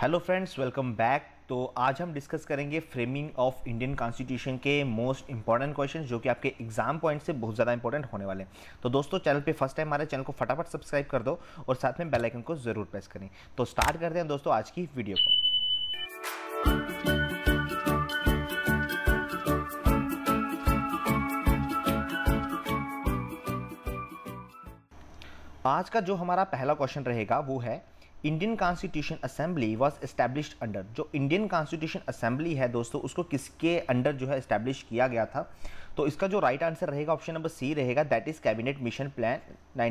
hello friends welcome back तो आज हम डिस्कस करेंगे फ्रेमिंग ऑफ इंडियन कॉन्स्टिट्यूशन के मोस्ट इंपॉर्टेंट क्वेश्चन जो कि आपके एग्जाम पॉइंट से बहुत ज़्यादा इंपॉर्टेंट होने वाले हैं तो दोस्तों चैनल पे फर्स्ट टाइम हमारे चैनल को फटाफट सब्सक्राइब कर दो और साथ में बेल आइकन को ज़रूर प्रेस करें तो स्टार्ट करते हैं दोस्तों आज की वीडियो को आज का जो हमारा पहला क्वेश्चन रहेगा वो है Indian constitution assembly was establish under जो इंडियन कॉन्स्टिट्यूशन असेंबली है दोस्तों उसको किसके अंडर जो है इस्टेब्लिश किया गया था तो इसका जो राइट आंसर रहेगा ऑप्शन नंबर सी रहेगा that is cabinet mission plan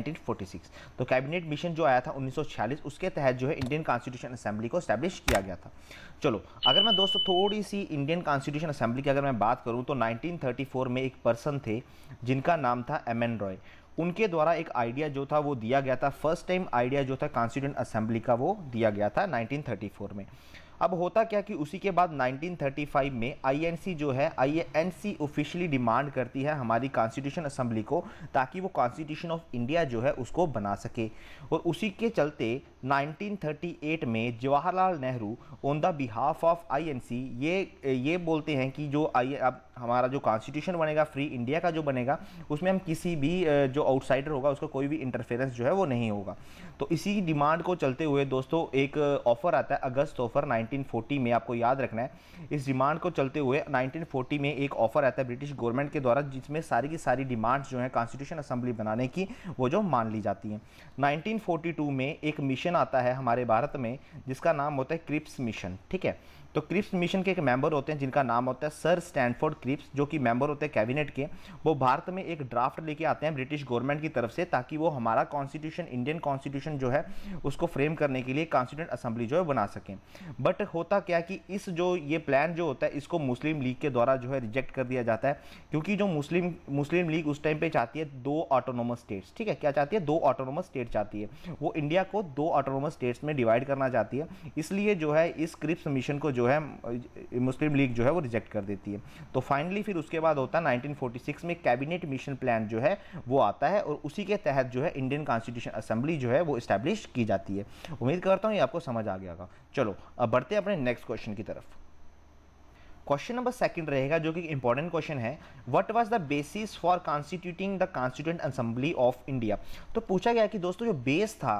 1946 तो कैबिनेट मिशन जो आया था 1946 उसके तहत जो है इंडियन कॉन्स्टिट्यूशन असेंबली को स्टैब्लिश किया गया था चलो अगर मैं दोस्तों थोड़ी सी इंडियन कॉन्स्टिट्यूशन असेंबली की अगर मैं बात करूँ तो 1934 में एक पर्सन थे जिनका नाम था एम एन रॉय उनके द्वारा एक आइडिया जो था वो दिया गया था फर्स्ट टाइम आइडिया जो था कॉन्स्टिट्यूंट असेंबली का वो दिया गया था 1934 में अब होता क्या कि उसी के बाद 1935 में आईएनसी जो है आईएनसी ऑफिशियली डिमांड करती है हमारी कॉन्स्टिट्यूशन असेंबली को ताकि वो कॉन्स्टिट्यूशन ऑफ इंडिया जो है उसको बना सके और उसी के चलते 1938 में Jawaharlal Nehru on the behalf of INC ये ये बोलते हैं कि जो आई अब हमारा जो कॉन्स्टिट्यूशन बनेगा फ्री इंडिया का जो बनेगा उसमें हम किसी भी जो आउटसाइडर होगा उसका कोई भी इंटरफेरेंस जो है वो नहीं होगा तो इसी डिमांड को चलते हुए दोस्तों एक ऑफ़र आता है अगस्त ऑफ़र 1940 में आपको याद रखना है इस डिमांड को चलते हुए 1940 में एक ऑफ़र आता है ब्रिटिश गवर्नमेंट के द्वारा जिसमें सारी की सारी डिमांड्स जो है कॉन्स्टिट्यूशन असम्बली बनाने की वो जो मान ली जाती हैं नाइनटीन में एक मिशन आता है हमारे भारत में जिसका नाम होता है क्रिप्स मिशन ठीक है तो क्रिप्स मिशन के एक मेंबर होते हैं जिनका नाम होता है सर स्टैनफोर्ड क्रिप्स जो कि मेंबर होते हैं कैबिनेट के वो भारत में एक ड्राफ्ट लेके आते हैं ब्रिटिश गवर्नमेंट की तरफ से ताकि वो हमारा कॉन्स्टिट्यूशन इंडियन कॉन्स्टिट्यूशन जो है उसको फ्रेम करने के लिए कॉन्स्टिट्यूंट असेंबली जो है बना सकें बट होता क्या कि इस जो ये प्लान जो होता है इसको मुस्लिम लीग के द्वारा जो है रिजेक्ट कर दिया जाता है क्योंकि जो मुस्लिम मुस्लिम लीग उस टाइम पर चाहती है दो ऑटोनोमस स्टेट्स ठीक है क्या चाहती है दो ऑटोनोमस स्टेट चाहती है वो इंडिया को दो ऑटोनोमस स्टेट्स में डिवाइड करना चाहती है इसलिए जो है इस क्रिप्स मिशन को जो है मुस्लिम लीग जो है वो रिजेक्ट कर देती है तो फाइनली फिर उसके बाद होता है 1946 में कैबिनेट मिशन प्लान जो है वो आता है और उसी के तहत जो है इंडियन कॉन्स्टिट्यूशन असेंबली जो है वो इस्टेब्लिश की जाती है उम्मीद करता हूँ ये आपको समझ आ गया होगा चलो अब बढ़ते हैं अपने नेक्स्ट क्वेश्चन की तरफ क्वेश्चन नंबर सेकंड रहेगा जो कि इंपॉर्टेंट क्वेश्चन है what was the basis for constituting the constituent assembly of India तो पूछा गया कि दोस्तों जो बेस था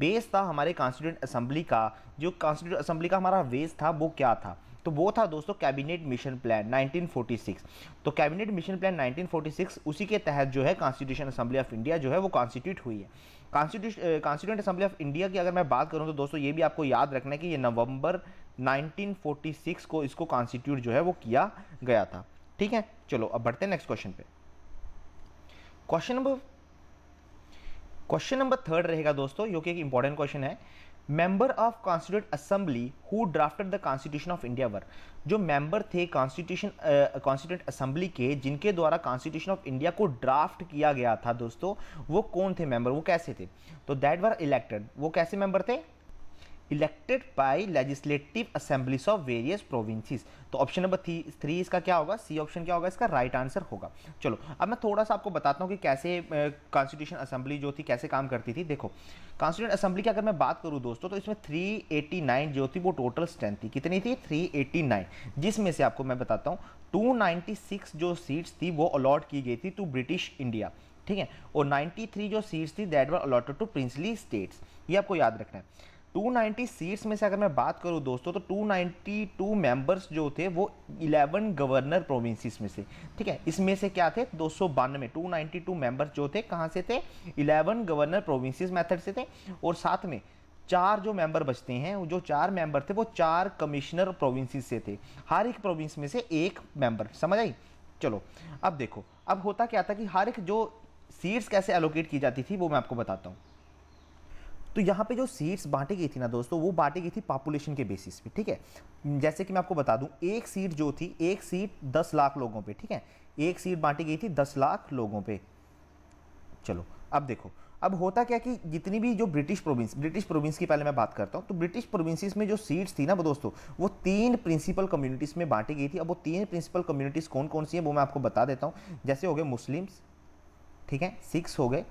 बेस था हमारे कॉन्स्टिट्यूंट असेंबली का जो कॉन्स्टिट्यूंट असेंबली का हमारा बेस था वो क्या था तो वो था दोस्तों कैबिनेट मिशन प्लान 1946 तो कैबिनेट मिशन प्लान 1946 उसी के तहत जो है कॉन्स्टिट्यूशन असेंबली ऑफ इंडिया जो है वो कॉन्स्टिट्यूट हुई है कॉन्स्टिट्यूट असेंबली ऑफ इंडिया की अगर मैं बात करूँ तो दोस्तों ये भी आपको याद रखना है कि ये नवंबर 1946 को इसको कॉन्स्टिट्यूट जो है वो किया गया था ठीक है चलो अब बढ़ते हैं नेक्स्ट क्वेश्चन पे question number question number third रहेगा दोस्तों जो कि एक इंपॉर्टेंट क्वेश्चन है member of constitute assembly who drafted the constitution of India were जो मेंबर थे कॉन्स्टिट्यूशन कॉन्स्टिट्यूट असेंबली के जिनके द्वारा कॉन्स्टिट्यूशन ऑफ इंडिया को ड्राफ्ट किया गया था दोस्तों वो कौन थे मेंबर वो कैसे थे तो दैट वर इलेक्टेड वो कैसे मेंबर थे elected by legislative assemblies of various provinces तो ऑप्शन नंबर थ्री थ्री इसका क्या होगा सी ऑप्शन क्या होगा इसका राइट right आंसर होगा चलो अब मैं थोड़ा सा आपको बताता हूँ कि कैसे कॉन्स्टिट्यूशन असेंबली जो थी कैसे काम करती थी देखो कॉन्स्टिट्यूशन असेंबली की अगर मैं बात करूँ दोस्तों तो इसमें 389 जो थी वो टोटल स्ट्रेंथ थी कितनी थी 389 जिसमें से आपको मैं बताता हूँ 296 जो सीट्स थी वो अलॉट की गई थी टू ब्रिटिश इंडिया ठीक है और 93 जो सीट्स थी that were allotted to princely states ये आपको याद रखना है 290 सीट्स में से अगर मैं बात करूँ दोस्तों तो 292 मेंबर्स जो थे वो 11 गवर्नर प्रोविंसेस में से ठीक है इसमें से क्या थे दो सौ बानवे टू नाइनटी टू मेंबर्स जो थे कहां से थे 11 गवर्नर प्रोविंसेस मेथड से थे और साथ में चार जो मेंबर बचते हैं जो चार मेंबर थे वो चार कमिश्नर प्रोविंसेस से थे हर एक प्रोविंस में से एक मेंबर समझ आई चलो अब देखो अब होता क्या था कि हर एक जो सीट्स कैसे एलोकेट की जाती थी वो मैं आपको बताता हूँ तो यहाँ पे जो सीट्स बांटी गई थी ना दोस्तों वो बांटी गई थी पॉपुलेशन के बेसिस पे ठीक है जैसे कि मैं आपको बता दूँ एक सीट जो थी एक सीट दस लाख लोगों पर ठीक है एक सीट बांटी गई थी दस लाख लोगों पर चलो अब देखो अब होता क्या कि जितनी भी जो ब्रिटिश प्रोविंस ब्रिटिश प्रोविंस की पहले मैं बात करता हूँ तो ब्रिटिश प्रोविंसेस में जो सीट्स थी ना वो दोस्तों वो तीन प्रिंसिपल कम्युनिटीज़ में बांटी गई थी अब वो तीन प्रिंसिपल कम्युनिटीज़ कौन कौन सी हैं वो मैं आपको बता देता हूँ जैसे हो गए मुस्लिम्स ठीक है सिक्स हो गए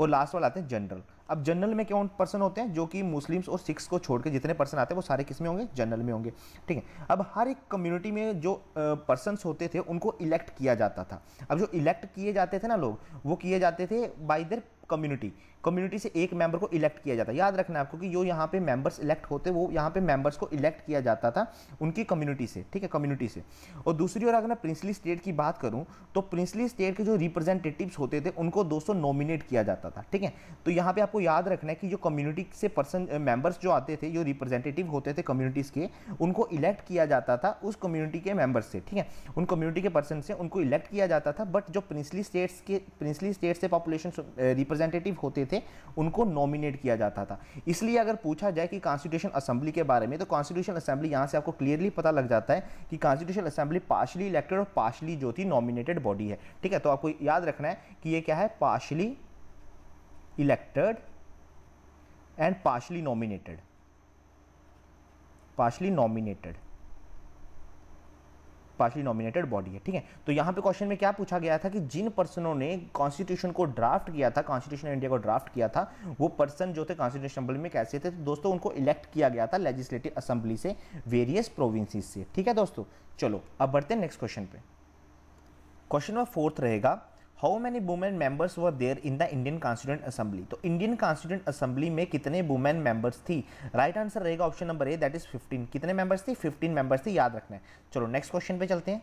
और लास्ट वाला आते हैं जनरल अब जनरल में कौन पर्सन होते हैं जो कि मुस्लिम्स और सिख्स को छोड़ के जितने पर्सन आते हैं वो सारे किस में होंगे जनरल में होंगे ठीक है अब हर एक कम्युनिटी में जो पर्सनस होते थे उनको इलेक्ट किया जाता था अब जो इलेक्ट किए जाते थे ना लोग वो किए जाते थे बाई देर कम्युनिटी कम्युनिटी से एक मेंबर को इलेक्ट किया जाता याद रखना आपको कि जो यहाँ पे मेंबर्स इलेक्ट होते वो यहाँ पे मेंबर्स को इलेक्ट किया जाता था उनकी कम्युनिटी से ठीक है कम्युनिटी से और दूसरी ओर अगर मैं प्रिंसली स्टेट की बात करूँ तो प्रिंसली स्टेट के जो रिप्रेजेंटेटिव्स होते थे उनको दोस्तों नॉमिनेट किया जाता था ठीक है तो यहाँ पर आपको याद रखना है कि जो कम्युनिटी से पर्सन मेंबर्स जो आते थे जो रिप्रेजेंटेटिव होते थे कम्युनिटीज़ के उनको इलेक्ट किया जाता था उस कम्युनिटी के मेंबर्स से ठीक है उन कम्युनिटी के पर्सन से उनको इलेक्ट किया जाता था बट जो प्रिंसली स्टेट्स के प्रिंसली स्टेट से पॉपुलेशन रिप्रेजेंटेटिव होते थे थे उनको नॉमिनेट किया जाता था इसलिए अगर पूछा जाए कि कॉन्स्टिट्यूशन असेंबली के बारे में तो कॉन्स्टिट्यूशन असेंबली यहाँ से आपको क्लियरली पता लग जाता है कि कॉन्स्टिट्यूशन असेंबली पार्शली इलेक्टेड और पार्शली जो थी नॉमिनेटेड बॉडी है ठीक है तो आपको याद रखना है कि ये क्या है partially elected and partially nominated partially nominated partially nominated body है ठीक है तो यहाँ पे क्वेश्चन में क्या पूछा गया था कि जिन पर्सनों ने कॉन्स्टिट्यूशन को ड्राफ्ट किया था कॉन्स्टिट्यूशन इंडिया को ड्राफ्ट किया था वो पर्सन जो थे कॉन्स्टिट्यूशन असेंबली में कैसे थे तो दोस्तों उनको इलेक्ट किया गया था लेजिस्लेटिव असेंबली से वेरियस प्रोविंसेस से ठीक है दोस्तों चलो अब बढ़ते हैं नेक्स्ट क्वेश्चन पे क्वेश्चन नंबर फोर्थ रहेगा how many women members were there in the Indian constituent assembly तो इंडियन कॉन्स्टिट्यूंट असेंबली में कितने वुमेन मेंबर्स थी राइट आंसर रहेगा option number A that is 15 कितने मेंबर्स थी 15 मेंबर्स थी याद रखना है चलो नेक्स्ट क्वेश्चन पे चलते हैं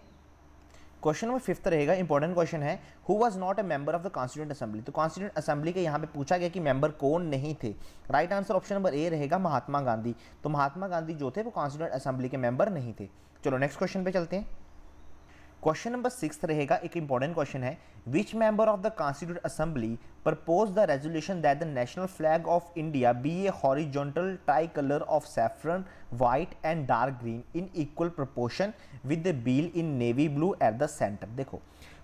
क्वेश्चन नंबर फिफ्थ रहेगा इंपॉर्टेंट क्वेश्चन है who was not a member of the constituent assembly तो कॉन्स्टिट्यूंट असेंबली के यहाँ पे पूछा गया कि मेंबर कौन नहीं थे right answer option number A रहेगा महात्मा गांधी तो महात्मा गांधी जो थे वो कॉन्स्टिट्यूंट असेंबली के मेंबर नहीं थे चलो नेक्स्ट क्वेश्चन पे चलते हैं क्वेश्चन नंबर सिक्स रहेगा एक इंपॉर्टेंट क्वेश्चन है which member of the constitute assembly propose the resolution that the national flag of India be a horizontal tricolour of saffron white and dark green in equal proportion with the wheel in navy blue at the centre देखो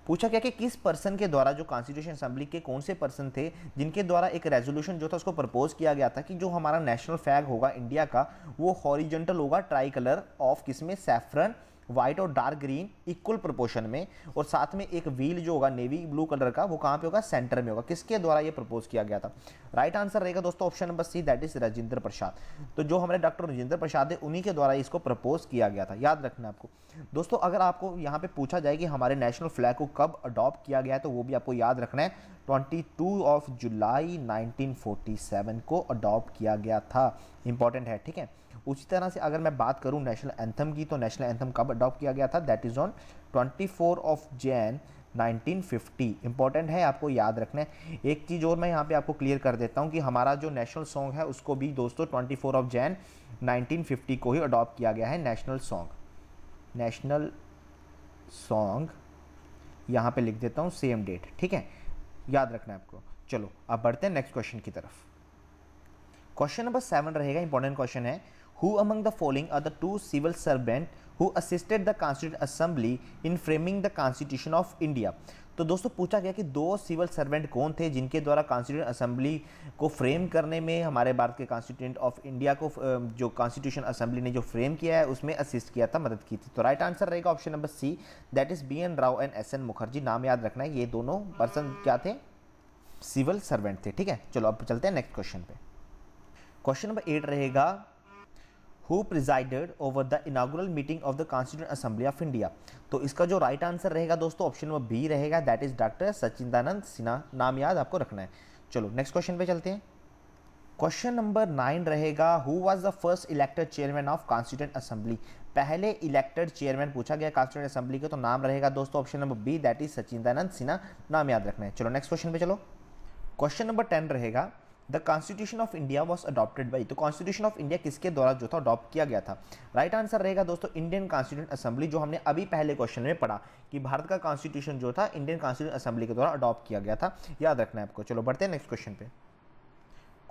पूछा गया कि किस person के द्वारा जो constitution assembly के कौन से पर्सन थे जिनके द्वारा एक रेजोल्यूशन जो था उसको प्रपोज किया गया था कि जो हमारा नेशनल फ्लैग होगा इंडिया का वो हॉरिजेंटल होगा ट्राई कलर ऑफ किसमें सेफ्रन व्हाइट और डार्क ग्रीन इक्वल प्रोपोर्शन में और साथ में एक व्हील जो होगा नेवी ब्लू कलर का वो कहाँ पे होगा सेंटर में होगा किसके द्वारा ये प्रपोज किया गया था राइट आंसर रहेगा दोस्तों option number C that is Rajendra Prasad तो जो हमारे डॉक्टर राजेंद्र प्रसाद है उन्हीं के द्वारा इसको प्रपोज किया गया था याद रखना आपको दोस्तों अगर आपको यहाँ पे पूछा जाए कि हमारे नेशनल फ्लैग को कब अडॉप्ट किया गया है तो वो भी आपको याद रखना है 22 ऑफ जुलाई 1947 को अडॉप्ट किया गया था इंपॉर्टेंट है ठीक है उसी तरह से अगर मैं बात करूं नेशनल एंथम की तो नेशनल एंथम कब अडॉप्ट किया गया था that is on 24 of Jan 1950 important है आपको याद रखना है एक चीज़ और मैं यहाँ पे आपको क्लियर कर देता हूँ कि हमारा जो नेशनल सॉन्ग है उसको भी दोस्तों ट्वेंटी ऑफ जैन नाइनटीन को ही अडॉप्ट किया गया है नेशनल सॉन्ग नेशनल सॉन्ग यहाँ पे लिख देता हूँ सेम डेट ठीक है याद रखना है आपको चलो अब बढ़ते हैं नेक्स्ट क्वेश्चन की तरफ क्वेश्चन नंबर सेवन रहेगा इंपॉर्टेंट क्वेश्चन है who among the following are the two civil servant who assisted the constitute assembly in framing the constitution of India तो दोस्तों पूछा गया कि दो सिविल सर्वेंट कौन थे जिनके द्वारा कॉन्स्टिट्यूशन असेंबली को फ्रेम करने में हमारे भारत के कॉन्स्टिट्यूंट ऑफ इंडिया को जो कॉन्स्टिट्यूशन असेंबली ने जो फ्रेम किया है उसमें असिस्ट किया था मदद की थी तो राइट आंसर रहेगा option number C that is B N Rau and S N Mukherjee नाम याद रखना है ये दोनों पर्सन क्या थे सिविल सर्वेंट थे ठीक है चलो अब चलते हैं नेक्स्ट क्वेश्चन पे क्वेश्चन नंबर एट रहेगा who presided over the inaugural meeting of the constituent assembly of India तो इसका जो राइट right आंसर रहेगा दोस्तों ऑप्शन नंबर बी रहेगा that is doctor Sachchidananda Sinha नाम याद आपको रखना है चलो नेक्स्ट क्वेश्चन पे चलते हैं क्वेश्चन नंबर नाइन रहेगा who was the first elected chairman of constituent assembly पहले इलेक्टेड चेयरमैन पूछा गया कॉन्स्टिट्यूंट असेंबली के तो नाम रहेगा दोस्तों option number B that is Sachchidananda Sinha नाम याद रखना है चलो नेक्स्ट क्वेश्चन पे चलो क्वेश्चन नंबर टेन रहेगा the constitution of India was adopted by तो कॉन्स्टिट्यूशन ऑफ इंडिया किसके द्वारा जो था अडॉप्ट किया गया था राइट right आंसर रहेगा दोस्तों इंडियन कॉन्स्टिट्यूंट असेंबली जो हमने अभी पहले क्वेश्चन में पढ़ा कि भारत का कॉन्स्टिट्यूशन जो था इंडियन कॉन्स्टिट्यूंट असेंबली के द्वारा अडॉप्ट किया गया था याद रखना है आपको चलो बढ़ते हैं नेक्स्ट क्वेश्चन पे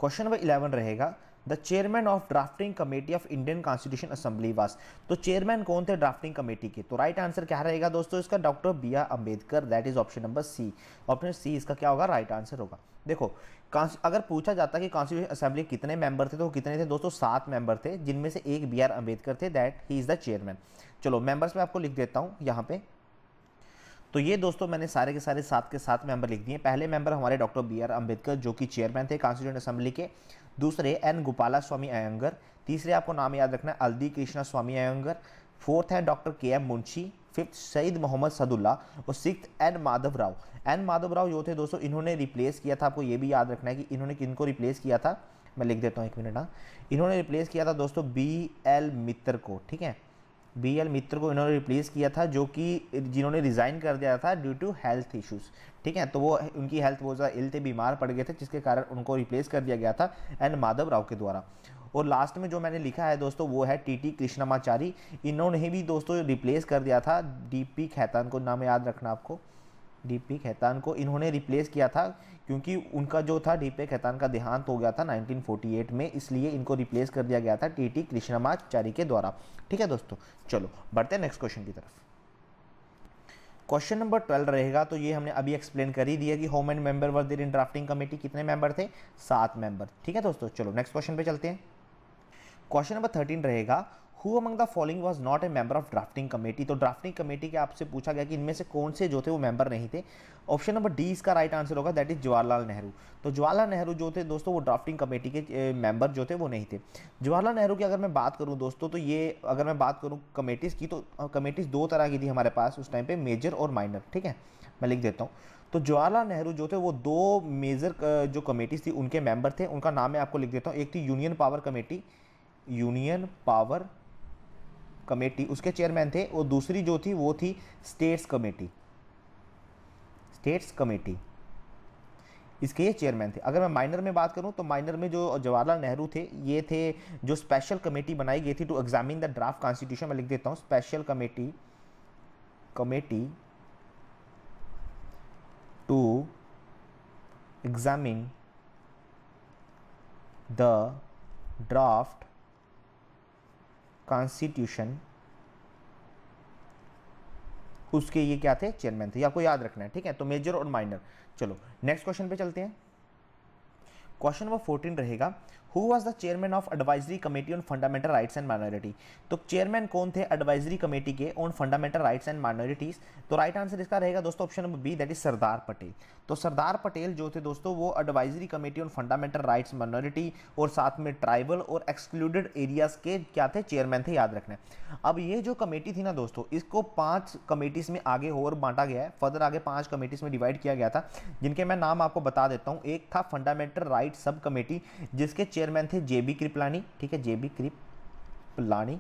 क्वेश्चन नंबर इलेवन रहेगा the chairman of drafting committee of Indian constitution assembly was तो चेयरमैन कौन थे ड्राफ्टिंग कमेटी के तो राइट right आंसर क्या रहेगा दोस्तों इसका doctor B R Ambedkar that is option number C option C इसका क्या होगा राइट right आंसर होगा देखो अगर पूछा जाता कि कॉन्स्टिट्यूशन असेंबली कितने मेंबर थे तो कितने थे दोस्तों सात मेंबर थे जिनमें से एक बी आर अम्बेडकर थे that he is the chairman चलो मेंबर्स में आपको लिख देता हूँ यहाँ पे तो ये दोस्तों मैंने सारे के सारे सात के सात मेंबर लिख दिए पहले मेंबर हमारे डॉक्टर बी आर अम्बेडकर जो कि चेयरमैन थे कॉन्स्टिट्यूशन असेंबली के दूसरे एन गोपाला स्वामी अयंगर तीसरे आपको नाम याद रखना है अल्दी कृष्णा स्वामी अयंगर फोर्थ है doctor K M Munshi fifth Saiyid Mohammad Saadulla और six N Madhava Rao N Madhava Rao जो थे दोस्तों इन्होंने रिप्लेस किया था आपको ये भी याद रखना है कि इन्होंने किन को रिप्लेस किया था मैं लिख देता हूँ एक मिनट हाँ इन्होंने रिप्लेस किया था दोस्तों बी एल मित्र को ठीक है बी एल मित्र को इन्होंने रिप्लेस किया था जो कि जिन्होंने रिज़ाइन कर दिया था ड्यू टू हेल्थ इश्यूज़ ठीक है तो वो उनकी हेल्थ बहुत ज़्यादा इल थे बीमार पड़ गए थे जिसके कारण उनको रिप्लेस कर दिया गया था एंड माधव राव के द्वारा और लास्ट में जो मैंने लिखा है दोस्तों वो है टी टी कृष्णमाचारी इन्होंने भी दोस्तों रिप्लेस कर दिया था डी पी खैतान को नाम याद रखना आपको डी पी खैतान को इन्होंने रिप्लेस किया था क्योंकि उनका जो था डी पी खैतान का देहांत हो गया था 1948 में इसलिए इनको रिप्लेस कर दिया गया था टी टी कृष्णमाचारी के द्वारा ठीक है दोस्तों चलो बढ़ते हैं नेक्स्ट क्वेश्चन की तरफ क्वेश्चन नंबर ट्वेल्व रहेगा तो ये हमने अभी एक्सप्लेन कर ही दिया कि home and member were in drafting committee कितने मेंबर थे सात मेंबर ठीक है दोस्तों चलो नेक्स्ट क्वेश्चन पे चलते हैं क्वेश्चन नंबर थर्टीन रहेगा who among the following was not a member of drafting committee तो ड्राफ्टिंग कमेटी के आपसे पूछा गया कि इनमें से कौन से जो थे वो मेंबर नहीं थे ऑप्शन नंबर डी इसका राइट आंसर होगा दैट इज जवाहरलाल नेहरू तो जवाहरलाल नेहरू जो थे दोस्तों वो ड्राफ्टिंग कमेटी के मेंबर जो थे वो नहीं थे जवाहरलाल नेहरू की अगर मैं बात करूँ दोस्तों तो ये अगर मैं बात करूँ कमेटीज़ की तो कमेटीज़ दो तरह की थी हमारे पास उस टाइम पर मेजर और माइनर ठीक है मैं लिख देता हूँ तो जवाहरलाल नेहरू जो थे वो दो मेजर जो कमेटीज़ थी उनके मेंबर थे उनका नाम मैं आपको लिख देता हूँ एक थी union power committee union power committee उसके चेयरमैन थे और दूसरी जो थी वो थी स्टेट्स कमेटी स्टेट्स कमेटी इसके ये चेयरमैन थे अगर मैं माइनर में बात करूं तो माइनर में जो जवाहरलाल नेहरू थे ये थे जो स्पेशल कमेटी बनाई गई थी to examine the draft constitution मैं लिख देता हूं special committee committee to examine the draft constitution उसके ये क्या थे चेयरमैन थे आपको याद रखना है ठीक है तो मेजर और माइनर चलो नेक्स्ट क्वेश्चन पे चलते हैं क्वेश्चन नंबर फोर्टीन रहेगा who was the chairman of advisory committee on fundamental rights and minority तो चेयरमैन कौन थे एडवाइजरी कमेटी के on fundamental rights and minorities तो राइट आंसर इसका रहेगा दोस्तों option number B that is Sardar Patel तो सरदार पटेल जो थे दोस्तों वो advisory committee on fundamental rights minority और साथ में ट्राइबल और एक्सक्लूडेड एरियाज के क्या थे चेयरमैन थे याद रखना अब ये जो कमेटी थी ना दोस्तों इसको पांच कमेटीज में आगे और बांटा गया है फर्दर आगे पांच कमेटीज में डिवाइड किया गया था जिनके मैं नाम आपको बता देता हूँ एक था फंडामेंटल राइट वाइट सब कमेटी जिसके चेयरमैन थे जे बी कृपलानी ठीक है जे बी कृपलानी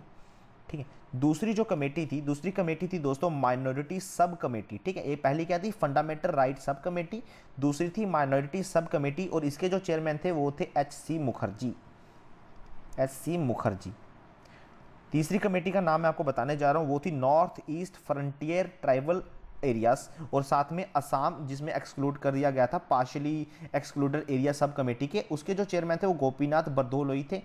ठीक है दूसरी जो कमेटी थी दूसरी कमेटी थी दोस्तों माइनॉरिटी सब कमेटी ठीक है ये पहली क्या थी फंडामेंटल राइट सब कमेटी दूसरी थी माइनॉरिटी सब कमेटी और इसके जो चेयरमैन थे वो थे H C Mukherjee H C Mukherjee तीसरी कमेटी का नाम मैं आपको बताने जा रहा हूँ वो थी north east frontier tribal areas और साथ में असम जिसमें एक्सक्लूड कर दिया गया था partially excluded area sub committee के उसके जो चेयरमैन थे वो गोपीनाथ बरदोलोई थे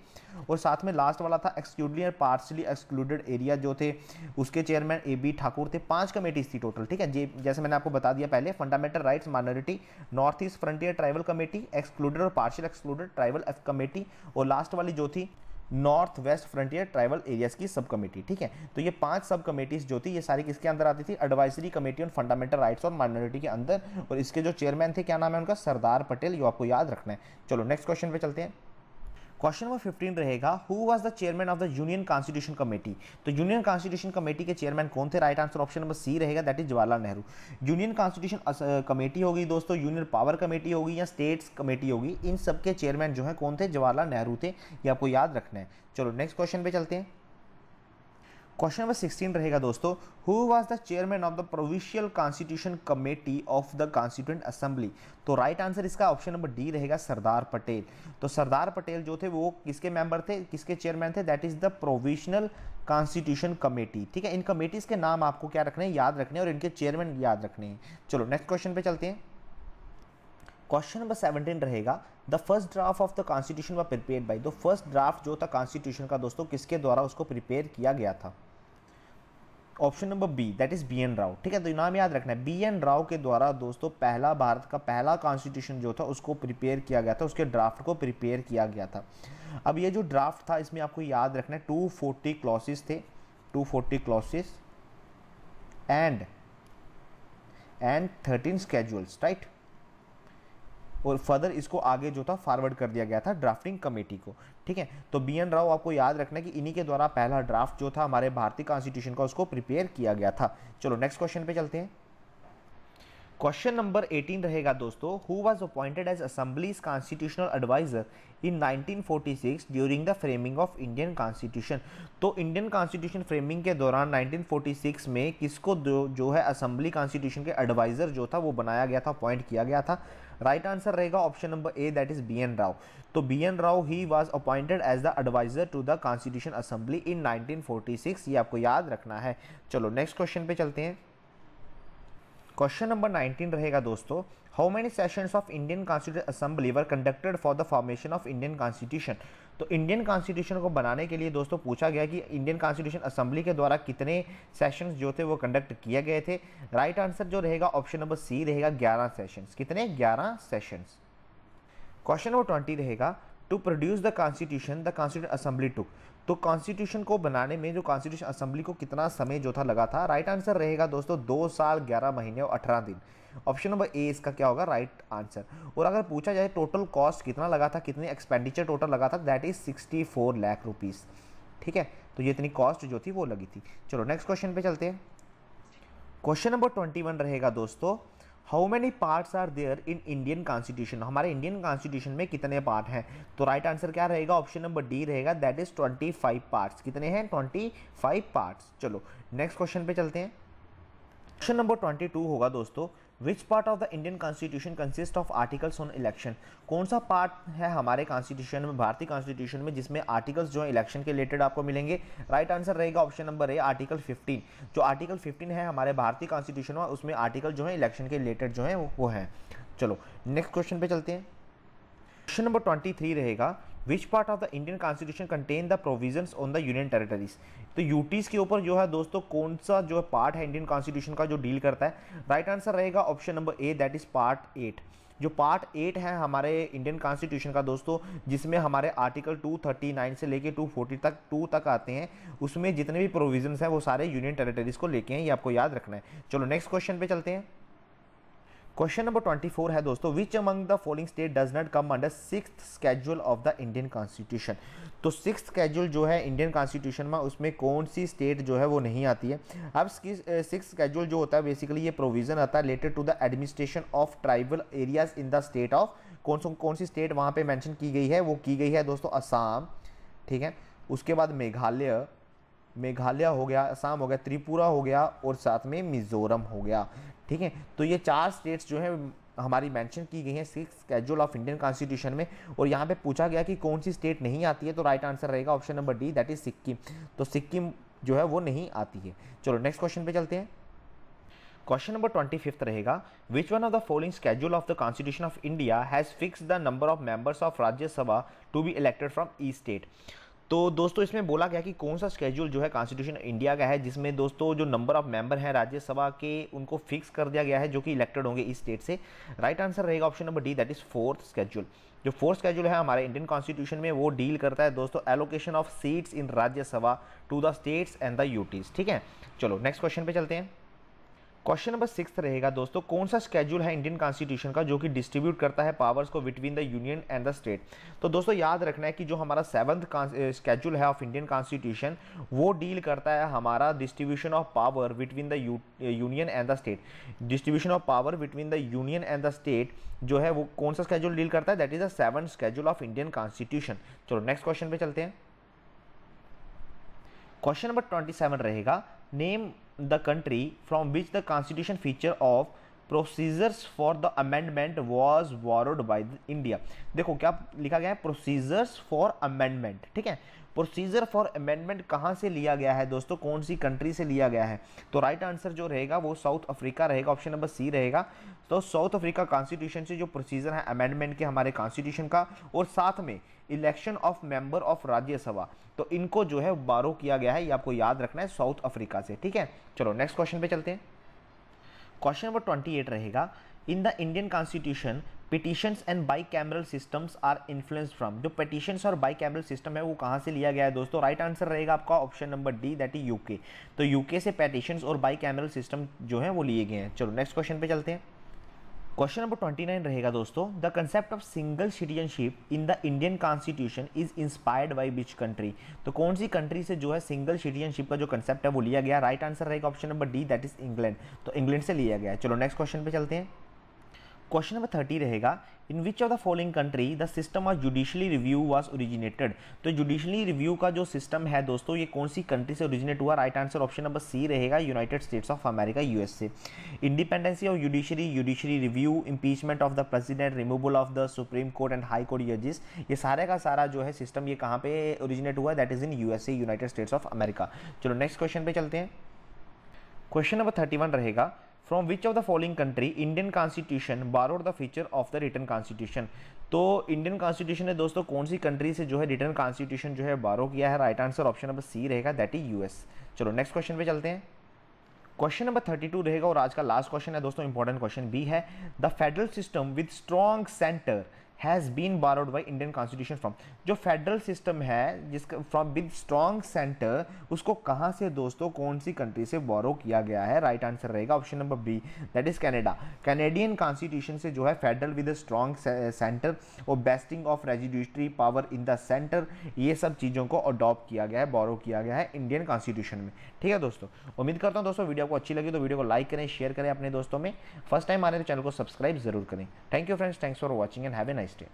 और साथ में लास्ट वाला था एक्सक्लूडली और पार्शली एक्सक्लूडेड एरिया जो थे उसके चेयरमैन ए बी ठाकुर थे पाँच कमेटीज थी टोटल ठीक है जे जैसे मैंने आपको बता दिया पहले fundamental rights minority north east frontier tribal committee excluded और पार्शल एक्सक्लूडेड ट्राइबल कमेटी और लास्ट वाली जो थी north west frontier tribal areas की सब कमेटी ठीक है तो ये पांच सब कमेटीज जो थी ये सारी किसके अंदर आती थी advisory committee on fundamental rights और माइनॉरिटी के अंदर और इसके जो चेयरमैन थे क्या नाम है उनका सरदार पटेल यो आपको याद रखना है चलो नेक्स्ट क्वेश्चन पे चलते हैं क्वेश्चन नंबर फिफ्टीन रहेगा who was the chairman of the union constitution committee तो यूनियन कॉन्स्टिट्यूशन कमेटी के चेयरमैन कौन थे right answer option number C रहेगा that is Jawaharlal Nehru union constitution committee होगी दोस्तों यूनियन पावर कमेटी होगी या स्टेट्स कमेटी होगी इन सबके चेयरमैन जो है कौन थे जवाहरलाल नेहरू थे ये आपको याद रखना है चलो नेक्स्ट क्वेश्चन पे चलते हैं क्वेश्चन नंबर सिक्सटीन रहेगा दोस्तों who was the chairman of the provincial constitution committee of the constituent assembly तो राइट right आंसर इसका ऑप्शन नंबर डी रहेगा सरदार पटेल तो सरदार पटेल जो थे वो किसके मेंबर थे किसके चेयरमैन थे that is the provisional constitution committee ठीक है इन कमेटीज के नाम आपको क्या रखने हैं याद रखने हैं और इनके चेयरमैन याद रखने हैं चलो नेक्स्ट क्वेश्चन पे चलते हैं क्वेश्चन नंबर सेवनटीन रहेगा the first draft of the constitution was prepare by the तो फर्स्ट ड्राफ्ट जो था कॉन्स्टिट्यूशन का दोस्तों किसके द्वारा उसको प्रिपेयर किया गया था option number B that is B N Rao ठीक है तो नाम याद रखना है बी एन राव के द्वारा दोस्तों पहला भारत का पहला कॉन्स्टिट्यूशन जो था उसको प्रिपेयर किया गया था उसके ड्राफ्ट को प्रिपेयर किया गया था अब ये जो ड्राफ्ट था इसमें आपको याद रखना है टू फोर्टी क्लॉसेस थे two forty clauses and and thirteen schedules right और फर्दर इसको आगे जो था फॉरवर्ड कर दिया गया था ड्राफ्टिंग कमेटी को ठीक है तो बी एन राव आपको याद रखना है कि इन्हीं के द्वारा पहला ड्राफ्ट जो था हमारे भारतीय कॉन्स्टिट्यूशन का उसको प्रिपेयर किया गया था चलो नेक्स्ट क्वेश्चन पे चलते हैं क्वेश्चन नंबर 18 रहेगा दोस्तों who was appointed as assemblies constitutional adviser in 1946 during the framing of Indian constitution तो इंडियन कॉन्स्टिट्यूशन फ्रेमिंग के दौरान 1946 में किसको जो है असम्बली कॉन्स्टिट्यूशन के एडवाइजर जो था वो बनाया गया था अपॉइंट किया गया था राइट right आंसर रहेगा option number A that is B N Rao तो B N Rao he was appointed as the adviser to the constitution assembly in 1946 ये आपको याद रखना है चलो नेक्स्ट क्वेश्चन पे चलते हैं क्वेश्चन नंबर 19 रहेगा दोस्तों how many sessions of Indian constitution assembly were conducted for the formation of Indian constitution तो इंडियन कॉन्स्टिट्यूशन को बनाने के लिए दोस्तों पूछा गया कि इंडियन कॉन्स्टिट्यूशन असेंबली के द्वारा कितने सेशंस जो थे वो कंडक्ट किए गए थे राइट right आंसर जो रहेगा ऑप्शन नंबर सी रहेगा ग्यारह सेशन कितने ग्यारह सेशंस क्वेश्चन नंबर ट्वेंटी रहेगा to produce the constitution the constitution assembly took तो कॉन्स्टिट्यूशन को बनाने में जो कॉन्स्टिट्यूशन असेंबली को कितना समय जो था लगा था राइट आंसर रहेगा दोस्तों दो साल ग्यारह महीने और अठारह दिन ऑप्शन नंबर ए इसका क्या होगा राइट आंसर और अगर पूछा जाए टोटल कॉस्ट कितना लगा था कितने एक्सपेंडिचर टोटल लगा था that is sixty four lakh rupees ठीक है तो ये इतनी कॉस्ट जो थी वो लगी थी चलो नेक्स्ट क्वेश्चन पे चलते हैं क्वेश्चन नंबर ट्वेंटी वन रहेगा दोस्तों how many parts are there in Indian constitution हमारे इंडियन कॉन्स्टिट्यूशन में कितने पार्ट हैं तो राइट right आंसर क्या रहेगा ऑप्शन नंबर डी रहेगा that is twenty five parts कितने हैं ट्वेंटी फाइव पार्ट्स चलो नेक्स्ट क्वेश्चन पे चलते हैं क्वेश्चन नंबर ट्वेंटी टू होगा दोस्तों which part of the Indian constitution consist of articles on election कौन सा पार्ट है हमारे कॉन्स्टिट्यूशन में भारतीय कॉन्स्टिट्यूशन में जिसमें आर्टिकल्स जो है इलेक्शन के रिलेटेड आपको मिलेंगे राइट आंसर रहेगा ऑप्शन नंबर ए आर्टिकल 15 जो आर्टिकल 15 है हमारे भारतीय कॉन्स्टिट्यूशन में उसमें आर्टिकल जो है इलेक्शन के रिलेटेड जो है वो, है चलो नेक्स्ट क्वेश्चन पे चलते हैं क्वेश्चन नंबर थ्री रहेगा which part of the Indian constitution contain the provision on the union territories तो यूटीज के ऊपर जो है दोस्तों कौन सा जो है पार्ट है इंडियन कॉन्स्टिट्यूशन का जो डील करता है राइट आंसर रहेगा option number A that is part eight जो पार्ट एट है हमारे इंडियन कॉन्स्टिट्यूशन का दोस्तों जिसमें हमारे आर्टिकल 239 से लेके 240 तक 2 तक आते हैं उसमें जितने भी प्रोविजंस हैं वो सारे यूनियन टेरिटरीज को लेके हैं ये आपको याद रखना है चलो नेक्स्ट क्वेश्चन पे चलते हैं क्वेश्चन नंबर 24 है दोस्तों which among the following state does not come under six schedule of the Indian constitution तो सिक्स स्केड्यूल जो है इंडियन कॉन्स्टिट्यूशन में उसमें कौन सी स्टेट जो है वो नहीं आती है अब सिक्स स्केड्यूल जो होता है बेसिकली ये प्रोविजन आता है related to the administration of tribal areas in the state of कौन सो कौन सी स्टेट वहाँ पर मैंशन की गई है वो की गई है दोस्तों असम ठीक है उसके बाद मेघालय मेघालय हो गया असम हो गया त्रिपुरा हो गया और साथ में मिज़ोरम हो गया ठीक है तो ये चार स्टेट्स जो है हमारी मेंशन की गई है six schedule of Indian constitution में और यहाँ पे पूछा गया कि कौन सी स्टेट नहीं आती है तो राइट आंसर रहेगा option number D that is Sikkim तो सिक्किम जो है वो नहीं आती है चलो नेक्स्ट क्वेश्चन पे चलते हैं क्वेश्चन नंबर ट्वेंटी फिफ्थ रहेगा which one of the following schedule of the constitution of India has fix the number of members of Rajya Sabha to be elected from each state तो दोस्तों इसमें बोला गया कि कौन सा स्केड्यूल जो है कॉन्स्टिट्यूशन इंडिया का है जिसमें दोस्तों जो नंबर ऑफ मेंबर हैं राज्यसभा के उनको फिक्स कर दिया गया है जो कि इलेक्टेड होंगे इस स्टेट से राइट आंसर रहेगा option number D that is fourth schedule जो फोर्थ स्केड्यूल है हमारे इंडियन कॉन्स्टिट्यूशन में वो डील करता है दोस्तों allocation of seats in Rajya Sabha to the states and the UTs ठीक है चलो नेक्स्ट क्वेश्चन पे चलते हैं क्वेश्चन नंबर सिक्स रहेगा दोस्तों कौन सा स्केड्यूल है इंडियन कॉन्स्टिट्यूशन का जो कि डिस्ट्रीब्यूट करता है पावर्स को between the union and the state तो दोस्तों याद रखना है कि जो हमारा सेवंथ स्केड्यूल है ऑफ इंडियन कॉन्स्टिट्यूशन वो डील करता है हमारा distribution of power between the union and the state distribution of power between the union and the state जो है वो कौन सा स्केड्यूल डील करता है that is the seven schedule of Indian constitution चलो नेक्स्ट क्वेश्चन पे चलते हैं क्वेश्चन नंबर ट्वेंटी सेवन रहेगा name the country from which the constitution feature of procedures for the amendment was borrowed by India देखो क्या लिखा गया है प्रोसीजर्स फॉर अमेंडमेंट ठीक है प्रोसीजर फॉर अमेंडमेंट कहाँ से लिया गया है दोस्तों कौन सी कंट्री से लिया गया है तो राइट आंसर जो रहेगा वो साउथ अफ्रीका रहेगा ऑप्शन नंबर सी रहेगा तो साउथ अफ्रीका कॉन्स्टिट्यूशन से जो प्रोसीजर है अमेंडमेंट के हमारे कॉन्स्टिट्यूशन का और साथ में election of member of Rajya Sabha तो इनको जो है बारो किया गया है ये आपको याद रखना है साउथ अफ्रीका से ठीक है चलो नेक्स्ट क्वेश्चन पे चलते हैं क्वेश्चन नंबर ट्वेंटी एट रहेगा in the Indian constitution petitions and bicameral systems are influenced from जो पिटिशंस और बाई कैमरल सिस्टम है वो कहाँ से लिया गया है दोस्तों राइट आंसर रहेगा आपका option number D that is UK तो यूके से पिटिशंस और बाई कैमरल सिस्टम जो है वो लिए गए हैं चलो नेक्स्ट क्वेश्चन पे चलते हैं क्वेश्चन नंबर ट्वेंटी नाइन रहेगा दोस्तों the concept of single citizenship in the Indian constitution is inspired by which country तो कौन सी कंट्री से जो है सिंगल सिटीजनशिप का जो कंसेप्ट है वो लिया गया राइट आंसर रहेगा option number D that is England तो इंग्लैंड से लिया गया चलो नेक्स्ट क्वेश्चन पे चलते हैं क्वेश्चन नंबर थर्टी रहेगा in which of the following country the system of judicially review was originated तो जुडिशली रिव्यू का जो सिस्टम है दोस्तों ये कौन सी कंट्री से ओरिजिनेट हुआ right answer option number C रहेगा United States of America US से independency of judiciary judiciary review impeachment of the president removal of the supreme court and high court जजिस ये सारे का सारा जो है सिस्टम ये कहाँ पे ओरिजिनेट हुआ that is in USA United States of America चलो नेक्स्ट क्वेश्चन पे चलते हैं क्वेश्चन नंबर थर्टी वन रहेगा from which of the following country Indian constitution borrowed the feature of the written constitution तो इंडियन कॉन्स्टिट्यूशन ने दोस्तों कौन सी कंट्री से जो है रिटर्न कॉन्स्टिट्यूशन जो है बारो किया है right answer option number C रहेगा दैट इज यूएस चलो नेक्स्ट क्वेश्चन पे चलते हैं क्वेश्चन नंबर थर्टी टू रहेगा और आज का लास्ट क्वेश्चन है दोस्तों इंपॉर्टेंट क्वेश्चन बी है the federal system with strong centre has been borrowed by Indian constitution from जो फेडरल सिस्टम है जिसका फ्रॉम विद स्ट्रॉन्ग सेंटर उसको कहाँ से दोस्तों कौन सी कंट्री से बोरो किया गया है राइट आंसर रहेगा option number B that is Canada Canadian constitution से जो है फेडरल विद स्ट्रॉन्ग सेंटर और vesting of residuary power in the centre ये सब चीज़ों को अडॉप्ट किया गया है बोरो किया गया है इंडियन कॉन्स्टिट्यूशन में ठीक है दोस्तों उम्मीद करता हूँ दोस्तों वीडियो को अच्छी लगी तो वीडियो को लाइक करें शेयर करें अपने दोस्तों में फर्स्ट टाइम आने तो चैनल को सब्सक्राइब जरूर करें thank you friends thanks for watching and have nice day